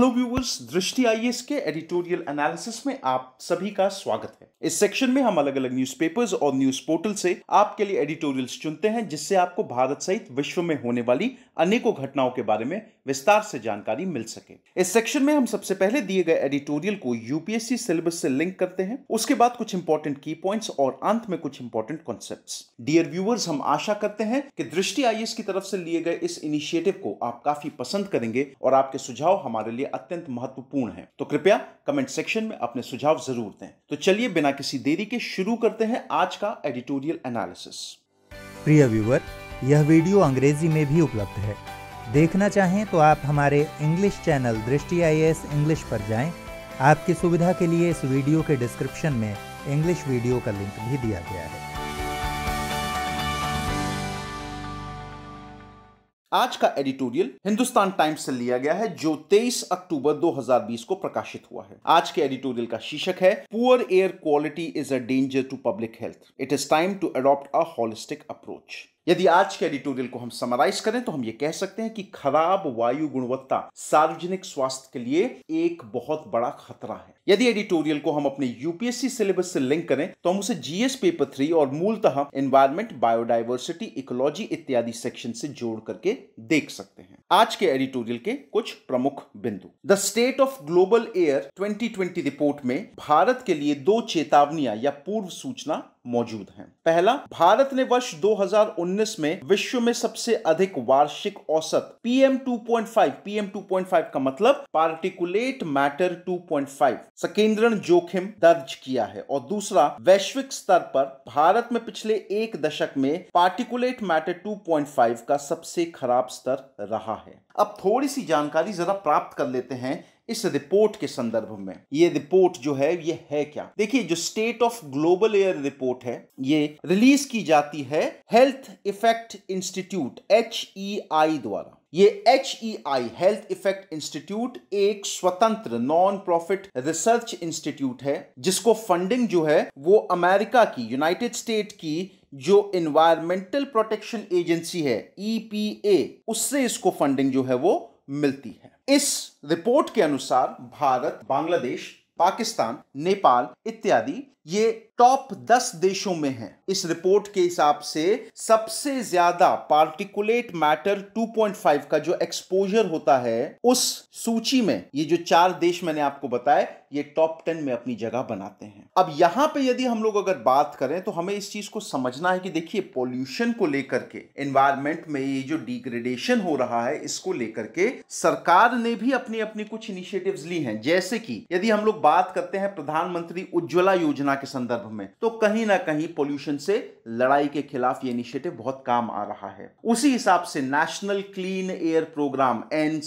Hello viewers Drishti IAS के editorial analysis में आप सभी का स्वागत है इस सेक्शन में हम अलग अलग न्यूज़पेपर्स और न्यूज पोर्टल से आपके लिए एडिटोरियल्स चुनते हैं जिससे आपको भारत सहित विश्व में होने वाली अनेकों घटनाओं के बारे में विस्तार से जानकारी मिल सके इस सेक्शन में हम सबसे पहले दिए गए एडिटोरियल को यूपीएससी सिलेबस से लिंक करते हैं उसके बाद कुछ इंपॉर्टेंट की पॉइंट्स और अंत में कुछ इंपॉर्टेंट कॉन्सेप्ट्स डियर व्यूअर्स हम आशा करते हैं कि दृष्टि आई की तरफ से लिए गए इस इनिशिएटिव को आप काफी पसंद करेंगे और आपके सुझाव हमारे लिए अत्यंत महत्वपूर्ण है तो कृपया कमेंट सेक्शन में अपने सुझाव जरूर दें तो चलिए बिना किसी देरी के शुरू करते हैं आज का एडिटोरियल एनालिसिस प्रिय व्यूवर यह वीडियो अंग्रेजी में भी उपलब्ध है देखना चाहें तो आप हमारे इंग्लिश चैनल दृष्टि आई इंग्लिश पर जाएं। आपकी सुविधा के लिए इस वीडियो के डिस्क्रिप्शन में इंग्लिश वीडियो का लिंक भी दिया गया है आज का एडिटोरियल हिंदुस्तान टाइम्स से लिया गया है जो 23 अक्टूबर 2020 को प्रकाशित हुआ है आज के एडिटोरियल का शीर्षक है poor air quality is a danger to public health it is time to adopt a holistic approach यदि आज के एडिटोरियल को हम समराइज करें तो हम ये कह सकते हैं कि खराब वायु गुणवत्ता सार्वजनिक स्वास्थ्य के लिए एक बहुत बड़ा खतरा है यदि एडिटोरियल को हम अपने यूपीएससी सिलेबस से लिंक करें तो हम उसे जीएस पेपर थ्री और मूलतः एनवायरमेंट बायोडाइवर्सिटी इकोलॉजी इत्यादि सेक्शन से जोड़ करके देख सकते हैं आज के एडिटोरियल के कुछ प्रमुख बिंदु the state of global air 2020 report में भारत के लिए दो चेतावनियां या पूर्व सूचना मौजूद हैं पहला भारत ने वर्ष 2019 में विश्व में सबसे अधिक वार्षिक औसत पीएम 2.5 पीएम 2.5 का मतलब पार्टिकुलेट मैटर 2.5 सकेंद्रण जोखिम दर्ज किया है और दूसरा वैश्विक स्तर पर भारत में पिछले एक दशक में पार्टिकुलेट मैटर 2.5 का सबसे खराब स्तर रहा है अब थोड़ी सी जानकारी जरा प्राप्त कर लेते हैं इस रिपोर्ट के संदर्भ में ये रिपोर्ट जो है ये है क्या देखिए जो state of global air report है ये रिलीज की जाती है हेल्थ इफेक्ट इंस्टीट्यूट एच द्वारा ये H E I health effect institute एक स्वतंत्र नॉन प्रॉफिट रिसर्च इंस्टीट्यूट है जिसको फंडिंग जो है वो अमेरिका की यूनाइटेड स्टेट की जो इन्वायरमेंटल प्रोटेक्शन एजेंसी है ई e उससे इसको फंडिंग जो है वो मिलती है इस रिपोर्ट के अनुसार भारत बांग्लादेश पाकिस्तान नेपाल इत्यादि ये टॉप दस देशों में है इस रिपोर्ट के हिसाब से सबसे ज्यादा पार्टिकुलेट मैटर 2.5 का जो एक्सपोजर होता है उस सूची में ये जो चार देश मैंने आपको बताए ये टॉप टेन में अपनी जगह बनाते हैं अब यहां पे यदि हम लोग अगर बात करें तो हमें इस चीज को समझना है कि देखिए पॉल्यूशन को लेकर के एनवायरमेंट में ये जो डिग्रेडेशन हो रहा है इसको लेकर के सरकार ने भी अपनी अपनी कुछ इनिशिएटिव्स ली हैं जैसे कि यदि हम लोग बात करते हैं प्रधानमंत्री उज्ज्वला योजना के संदर्भ में तो कहीं ना कहीं पोल्यूशन से लड़ाई के खिलाफ ये इनिशिएटिव बहुत काम आ रहा है उसी हिसाब से national clean air programme N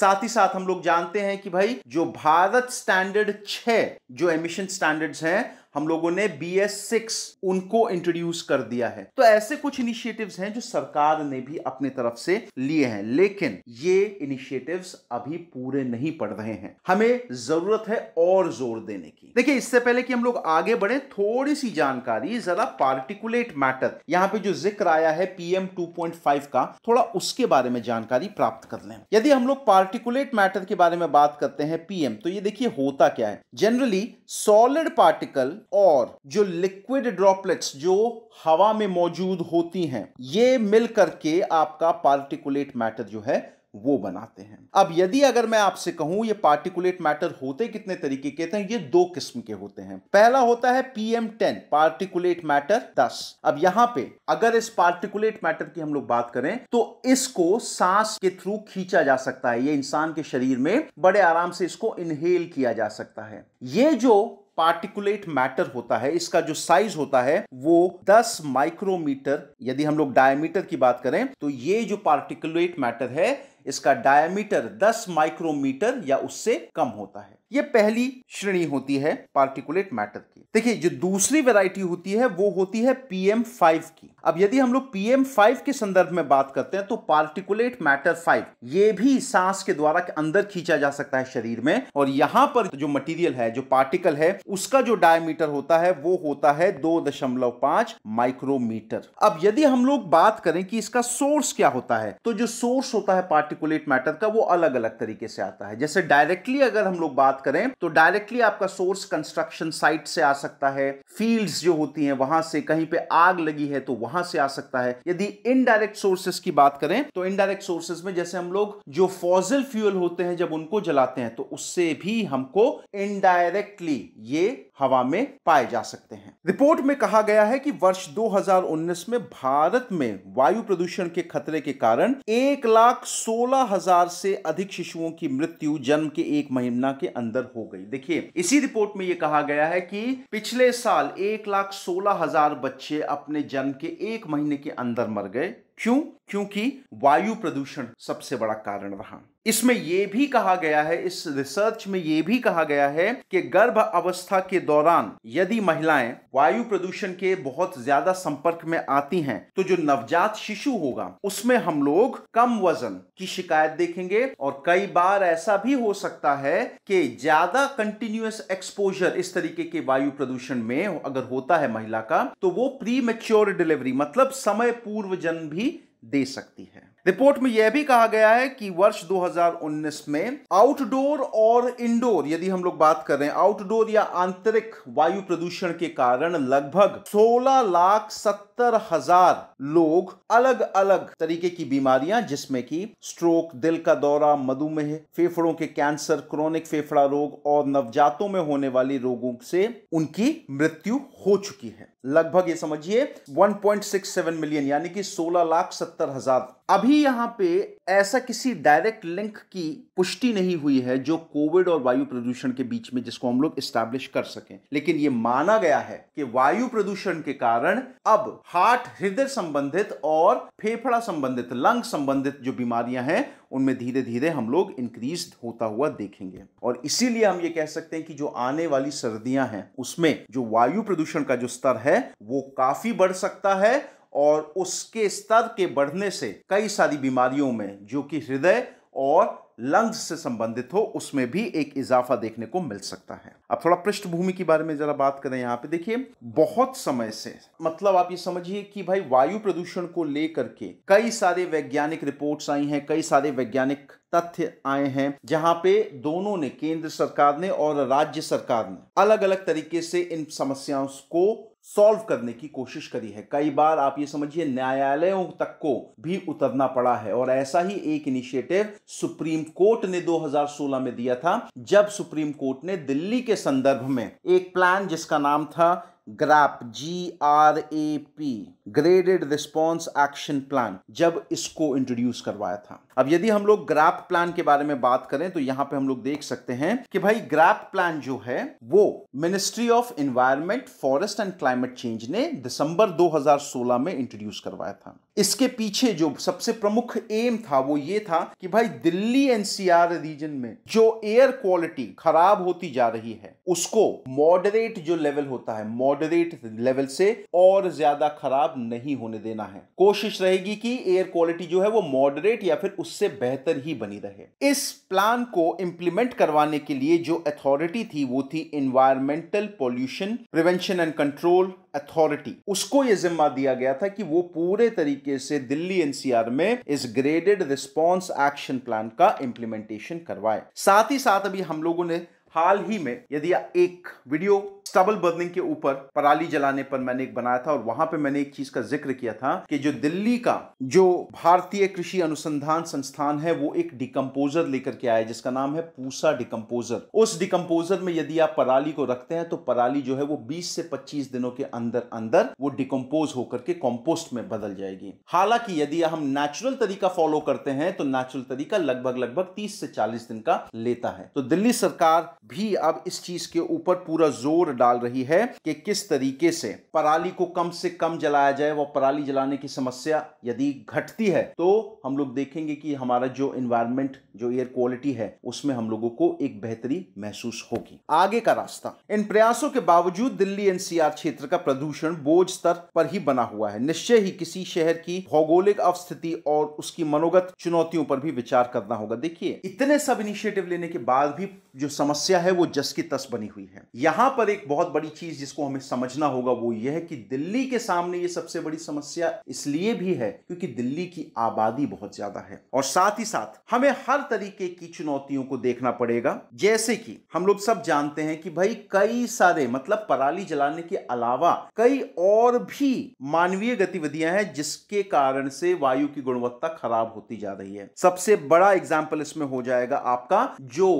साथ ही साथ हम लोग जानते हैं कि भाई जो भारत स्टैंडर्ड छो जो एमिशन स्टैंडर्ड्स हैं हम लोगों ने बी एस सिक्स उनको इंट्रोड्यूस कर दिया है तो ऐसे कुछ इनिशिएटिव्स हैं जो सरकार ने भी अपने तरफ से लिए हैं लेकिन ये इनिशिएटिव्स अभी पूरे नहीं पड़ रहे हैं हमें जरूरत है और जोर देने की देखिए इससे पहले कि हम लोग आगे बढ़े थोड़ी सी जानकारी जरा पार्टिकुलेट मैटर यहाँ पे जो जिक्र आया है पीएम 2.5 का थोड़ा उसके बारे में जानकारी प्राप्त कर ले यदि हम लोग पार्टिकुलेट मैटर के बारे में बात करते हैं पीएम तो ये देखिए होता क्या है जनरली सॉलिड पार्टिकल और जो लिक्विड ड्रॉपलेट्स जो हवा में मौजूद होती हैं ये मिल करके आपका पार्टिकुलेट मैटर जो है वो बनाते हैं अब यदि अगर मैं आपसे कहूं ये पार्टिकुलेट मैटर होते कितने तरीके के हैं ये दो किस्म के होते हैं पहला होता है पीएम टेन पार्टिकुलेट मैटर दस अब यहां पे अगर इस पार्टिकुलेट मैटर की हम लोग बात करें तो इसको सांस के थ्रू खींचा जा सकता है ये इंसान के शरीर में बड़े आराम से इसको इनहेल किया जा सकता है ये जो पार्टिकुलेट मैटर होता है इसका जो साइज होता है वो 10 माइक्रोमीटर यदि हम लोग डायमीटर की बात करें तो ये जो पार्टिकुलेट मैटर है इसका डायमीटर 10 माइक्रोमीटर या उससे कम होता है यह पहली श्रेणी होती है पार्टिकुलेट मैटर की देखिए जो दूसरी वैरायटी होती है वो होती है पीएम फाइव की अब यदि हम लोग पीएम फाइव के संदर्भ में बात करते हैं तो पार्टिकुलेट मैटर फाइव ये भी सांस के द्वारा अंदर खींचा जा सकता है शरीर में और यहां पर जो मटेरियल है जो पार्टिकल है उसका जो डायमीटर होता है वो होता है दो दशमलव पांच माइक्रोमीटर अब यदि हम लोग बात करें कि इसका सोर्स क्या होता है तो जो सोर्स होता है पार्टिकल आर्टिकुलेट मैटर का वो अलग अलग तरीके से आता है जैसे डायरेक्टली अगर हम लोग बात करें तो डायरेक्टली आपका सोर्स कंस्ट्रक्शन साइट से आ सकता है फील्ड्स जो होती हैं वहां से कहीं पे आग लगी है तो वहां से आ सकता है यदि इनडायरेक्ट सोर्सेस की बात करें तो इनडायरेक्ट सोर्सेस में जैसे हम लोग जो फॉजल फ्यूल होते हैं जब उनको जलाते हैं तो उससे भी हमको इनडायरेक्टली ये हवा में पाए जा सकते हैं रिपोर्ट में कहा गया है कि वर्ष 2019 में भारत में वायु प्रदूषण के खतरे के कारण एक लाख सो 16000 से अधिक शिशुओं की मृत्यु जन्म के एक महीना के अंदर हो गई देखिए इसी रिपोर्ट में यह कहा गया है कि पिछले साल एक लाख सोलह हजार बच्चे अपने जन्म के एक महीने के अंदर मर गए क्यों क्योंकि वायु प्रदूषण सबसे बड़ा कारण रहा इसमें यह भी कहा गया है इस रिसर्च में यह भी कहा गया है कि गर्भ अवस्था के दौरान यदि महिलाएं वायु प्रदूषण के बहुत ज्यादा संपर्क में आती हैं तो जो नवजात शिशु होगा उसमें हम लोग कम वजन की शिकायत देखेंगे और कई बार ऐसा भी हो सकता है कि ज्यादा कंटिन्यूस एक्सपोजर इस तरीके के वायु प्रदूषण में अगर होता है महिला का तो वो प्री डिलीवरी मतलब समय पूर्व जन्म भी दे सकती है रिपोर्ट में यह भी कहा गया है कि वर्ष 2019 में आउटडोर और इंडोर यदि हम लोग बात कर रहे हैं आउटडोर या आंतरिक वायु प्रदूषण के कारण लगभग 16 लाख सत्तर हजार लोग अलग अलग तरीके की बीमारियां जिसमें कि स्ट्रोक दिल का दौरा मधुमेह फेफड़ों के कैंसर क्रोनिक फेफड़ा रोग और नवजातों में होने वाले रोगों से उनकी मृत्यु हो चुकी है लगभग ये समझिए 1.67 मिलियन यानी कि 16 लाख सत्तर हजार अभी यहाँ पे ऐसा किसी डायरेक्ट लिंक की पुष्टि नहीं हुई है जो कोविड और वायु प्रदूषण के बीच में जिसको हम लोग स्टैब्लिश कर सकें लेकिन ये माना गया है कि वायु प्रदूषण के कारण अब हार्ट हृदय संबंधित और फेफड़ा संबंधित लंग संबंधित जो बीमारियां हैं उनमें धीरे धीरे हम लोग इंक्रीज होता हुआ देखेंगे और इसीलिए हम ये कह सकते हैं कि जो आने वाली सर्दियां हैं उसमें जो वायु प्रदूषण का जो स्तर है वो काफी बढ़ सकता है और उसके स्तर के बढ़ने से कई सारी बीमारियों में जो कि हृदय और लंग्स से संबंधित हो उसमें भी एक इजाफा देखने को मिल सकता है अब थोड़ा पृष्ठभूमि के बारे में जरा बात करें यहाँ पे देखिए बहुत समय से मतलब आप ये समझिए कि भाई वायु प्रदूषण को लेकर के कई सारे वैज्ञानिक रिपोर्ट्स आई हैं कई सारे वैज्ञानिक तथ्य आए हैं जहां पे दोनों ने केंद्र सरकार ने और राज्य सरकार ने अलग अलग तरीके से इन समस्याओं को सॉल्व करने की कोशिश करी है कई बार आप ये समझिए न्यायालयों तक को भी उतरना पड़ा है और ऐसा ही एक इनिशिएटिव सुप्रीम कोर्ट ने 2016 में दिया था जब सुप्रीम कोर्ट ने दिल्ली के संदर्भ में एक प्लान जिसका नाम था GRAP G R A P graded response action plan जब इसको इंट्रोड्यूस करवाया था अब यदि हम लोग ग्रैप प्लान के बारे में बात करें तो यहां पे हम लोग देख सकते हैं कि भाई ग्रैप प्लान जो है वो ministry of environment forest and climate change ने दिसंबर 2016 में इंट्रोड्यूस करवाया था इसके पीछे जो सबसे प्रमुख एम था वो ये था कि भाई दिल्ली एनसीआर रीजन में जो एयर क्वालिटी खराब होती जा रही है उसको मॉडरेट जो लेवल होता है मॉडरेट मॉडरेट लेवल से और ज्यादा खराब नहीं होने देना है कोशिश रहेगी कि एयर क्वालिटी जो है वो मॉडरेट या फिर उससे बेहतर ही बनी रहे इस प्लान को इंप्लीमेंट करवाने के लिए जो अथॉरिटी थी वो थी environmental pollution prevention and control authority उसको यह जिम्मा दिया गया था कि वो पूरे तरीके से दिल्ली एनसीआर में इस ग्रेडेड रिस्पॉन्स एक्शन प्लान का इंप्लीमेंटेशन करवाए साथ ही साथ अभी हम लोगों ने हाल ही में यदि एक वीडियो स्टबल बर्निंग के ऊपर पराली जलाने पर मैंने एक बनाया था और वहां पे मैंने एक चीज का जिक्र किया था कि जो दिल्ली का जो भारतीय कृषि अनुसंधान संस्थान है वो एक डिकम्पोजर लेकर के आया जिसका नाम है पूसा डिकम्पोजर उस डिकम्पोजर में यदि आप पराली को रखते हैं तो पराली जो है वो बीस से पच्चीस दिनों के अंदर अंदर वो डिकम्पोज होकर के कॉम्पोस्ट में बदल जाएगी हालांकि यदि हम नेचुरल तरीका फॉलो करते हैं तो नेचुरल तरीका लगभग लगभग तीस से चालीस दिन का लेता है तो दिल्ली सरकार भी अब इस चीज के ऊपर पूरा जोर डाल रही है कि किस तरीके से पराली को कम से कम जलाया जाए वो पराली जलाने की समस्या यदि घटती है तो हम लोग देखेंगे कि हमारा जो इन्वायरमेंट जो एयर क्वालिटी है उसमें हम लोगों को एक बेहतरी महसूस होगी आगे का रास्ता इन प्रयासों के बावजूद दिल्ली एनसीआर क्षेत्र का प्रदूषण बोझ स्तर पर ही बना हुआ है निश्चय ही किसी शहर की भौगोलिक अवस्थिति और उसकी मनोगत चुनौतियों पर भी विचार करना होगा देखिए इतने सब इनिशिएटिव लेने के बाद भी जो समस्या समस्या है वो जस की तस बनी हुई है यहां पर एक बहुत बड़ी चीज जिसको हमें समझना होगा वो यह है कि दिल्ली के सामने ये सबसे बड़ी समस्या इसलिए भी है क्योंकि दिल्ली की आबादी बहुत ज्यादा है और साथ ही साथ हमें हर तरीके की चुनौतियों को देखना पड़ेगा जैसे कि हम लोग सब जानते हैं कि भाई कई सारे मतलब पराली जलाने के अलावा कई और भी मानवीय गतिविधियां हैं जिसके कारण से वायु की गुणवत्ता खराब होती जा रही है सबसे बड़ा एग्जाम्पल इसमें हो जाएगा आपका जो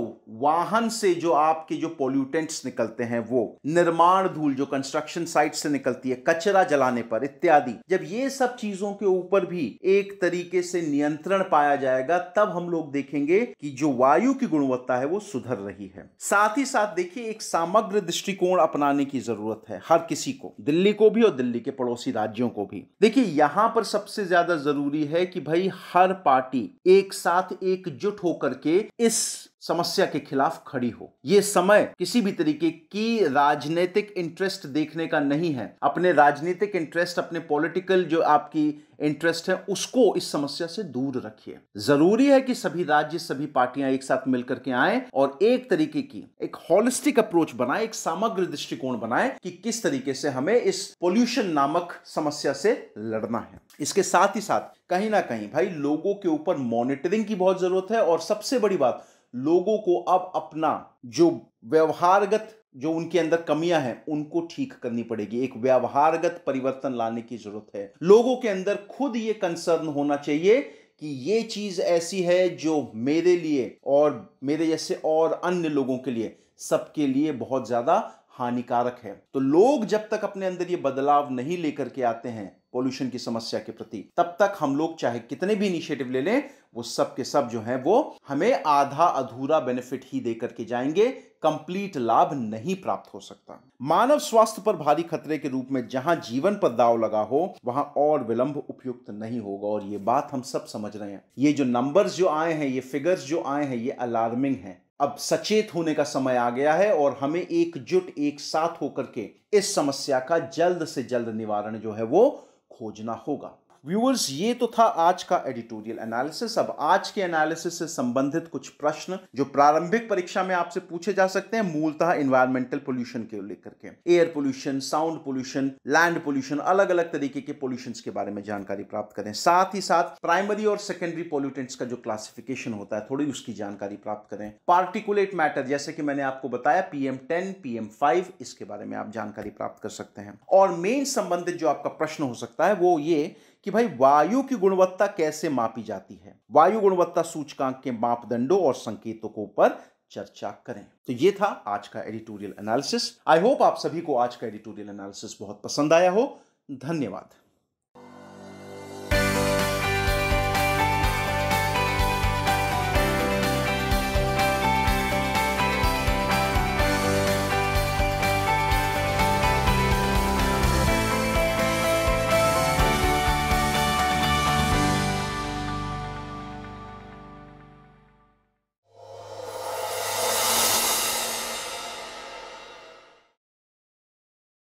वाहन से जो आपके जो पोल्यूटेंट्स निकलते हैं वो निर्माण धूल जो कंस्ट्रक्शन साइट से निकलती है कचरा जलाने पर इत्यादि जब ये सब चीजों के ऊपर भी एक तरीके से नियंत्रण पाया जाएगा तब हम लोग देखेंगे कि जो वायु की गुणवत्ता है वो सुधर रही है साथ ही साथ देखिए एक समग्र दृष्टिकोण अपनाने की जरूरत है हर किसी को दिल्ली को भी और दिल्ली के पड़ोसी राज्यों को भी देखिए यहां पर सबसे ज्यादा जरूरी है कि भाई हर पार्टी एक साथ एकजुट होकर के इस समस्या के खिलाफ खड़ी हो ये समय किसी भी तरीके की राजनीतिक इंटरेस्ट देखने का नहीं है अपने राजनीतिक इंटरेस्ट अपने पॉलिटिकल जो आपकी इंटरेस्ट है उसको इस समस्या से दूर रखिए जरूरी है कि सभी राज्य सभी पार्टियां एक साथ मिलकर के आए और एक तरीके की एक हॉलिस्टिक अप्रोच बनाए एक समग्र दृष्टिकोण बनाए कि किस तरीके से हमें इस पोल्यूशन नामक समस्या से लड़ना है इसके साथ ही साथ कहीं ना कहीं भाई लोगों के ऊपर मॉनिटरिंग की बहुत जरूरत है और सबसे बड़ी बात लोगों को अब अपना जो व्यवहारगत जो उनके अंदर कमियां हैं उनको ठीक करनी पड़ेगी एक व्यवहारगत परिवर्तन लाने की जरूरत है लोगों के अंदर खुद ये कंसर्न होना चाहिए कि ये चीज ऐसी है जो मेरे लिए और मेरे जैसे और अन्य लोगों के लिए सबके लिए बहुत ज्यादा हानिकारक है तो लोग जब तक अपने अंदर ये बदलाव नहीं लेकर के आते हैं पोल्यूशन की समस्या के प्रति तब तक हम लोग चाहे कितने भी इनिशिएटिव ले लें वो सब के सब जो है वो हमें आधा अधूरा बेनिफिट ही दे करके जाएंगे कंप्लीट लाभ नहीं प्राप्त हो सकता मानव स्वास्थ्य पर भारी खतरे के रूप में जहां जीवन पर दाव लगा हो वहां और विलंब उपयुक्त नहीं होगा और ये बात हम सब समझ रहे हैं ये जो नंबर्स जो आए हैं ये फिगर्स जो आए हैं ये अलार्मिंग है अब सचेत होने का समय आ गया है और हमें एकजुट एक साथ होकर के इस समस्या का जल्द से जल्द निवारण जो है वो खोजना होगा व्यूअर्स ये तो था आज का एडिटोरियल एनालिसिस अब आज के एनालिसिस से संबंधित कुछ प्रश्न जो प्रारंभिक परीक्षा में आपसे पूछे जा सकते हैं मूलतः इन्वायरमेंटल पोल्यूशन के लेकर के air pollution sound pollution land pollution अलग अलग तरीके के पोल्यूशन के बारे में जानकारी प्राप्त करें साथ ही साथ प्राइमरी और सेकेंडरी पोल्यूटेंट्स का जो क्लासिफिकेशन होता है थोड़ी उसकी जानकारी प्राप्त करें पार्टिकुलेट मैटर जैसे कि मैंने आपको बताया पीएम टेन पीएम फाइव इसके बारे में आप जानकारी प्राप्त कर सकते हैं और मेन संबंधित जो आपका प्रश्न हो सकता है वो ये कि भाई वायु की गुणवत्ता कैसे मापी जाती है वायु गुणवत्ता सूचकांक के मापदंडों और संकेतों को ऊपर चर्चा करें तो ये था आज का एडिटोरियल एनालिसिस आई होप आप सभी को आज का एडिटोरियल एनालिसिस बहुत पसंद आया हो धन्यवाद